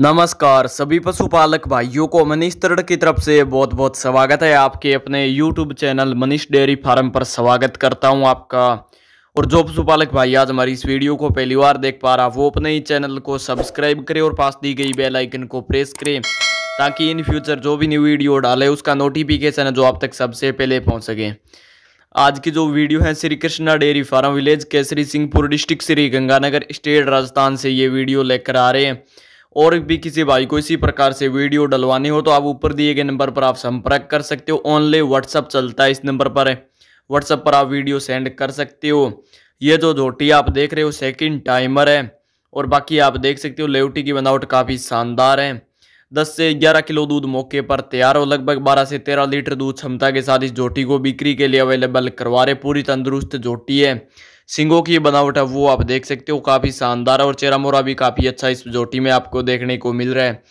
नमस्कार सभी पशुपालक भाइयों को मनीष तरड़ की तरफ से बहुत बहुत स्वागत है आपके अपने YouTube channel Manish dairy farm पर स्वागत करता हूं आपका और जो पशुपालक भाई आज हमारी इस वीडियो को पहली बार देख पा रहा वो अपने ही चैनल को सब्सक्राइब करें और पास दी गई बेल आइकन को प्रेस करें ताकि इन फ्यूचर जो भी न्यू वीडियो डाले उसका नोटिफिकेशन जो आप तक सबसे पहले पहुँच सके आज की जो वीडियो है Shri Krishna dairy farm village Kesari Singhpur district Shri Ganganagar state Rajasthan से ये वीडियो लेकर आ रहे हैं और भी किसी भाई को इसी प्रकार से वीडियो डलवानी हो तो आप ऊपर दिए गए नंबर पर आप संपर्क कर सकते हो ओनली व्हाट्सअप चलता है इस नंबर पर व्हाट्सअप पर आप वीडियो सेंड कर सकते हो ये जो धोटी आप देख रहे हो सेकंड टाइमर है और बाकी आप देख सकते हो लेवटी की बनावट काफ़ी शानदार है 10 से 11 किलो दूध मौके पर तैयार हो लगभग 12 से 13 लीटर दूध क्षमता के साथ इस झोटी को बिक्री के लिए अवेलेबल करवा रहे पूरी तंदुरुस्त झोटी है सिंगों की बनावट है वो आप देख सकते हो काफ़ी शानदार है और चेहरा मोरा भी काफ़ी अच्छा इस जोटी में आपको देखने को मिल रहा है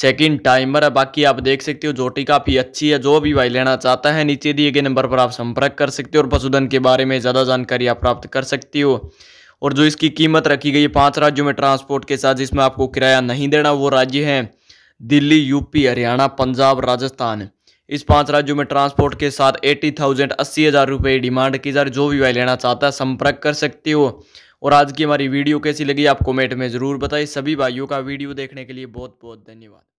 सेकंड टाइमर है बाकी आप देख सकते हो जोटी काफ़ी अच्छी है जो भी भाई लेना चाहता है नीचे दिए गए नंबर पर आप संपर्क कर सकते हो और पशुधन के बारे में ज़्यादा जानकारी आप प्राप्त कर सकती हो और जो इसकी कीमत रखी गई है पाँच राज्यों में ट्रांसपोर्ट के साथ जिसमें आपको किराया नहीं देना वो राज्य हैं दिल्ली यूपी हरियाणा पंजाब राजस्थान इस पांच राज्यों में ट्रांसपोर्ट के साथ एटी थाउजेंड अस्सी हज़ार रुपये डिमांड की जा रही जो भी भाई लेना चाहता है संपर्क कर सकते हो और आज की हमारी वीडियो कैसी लगी आप कमेंट में ज़रूर बताइए सभी भाइयों का वीडियो देखने के लिए बहुत बहुत धन्यवाद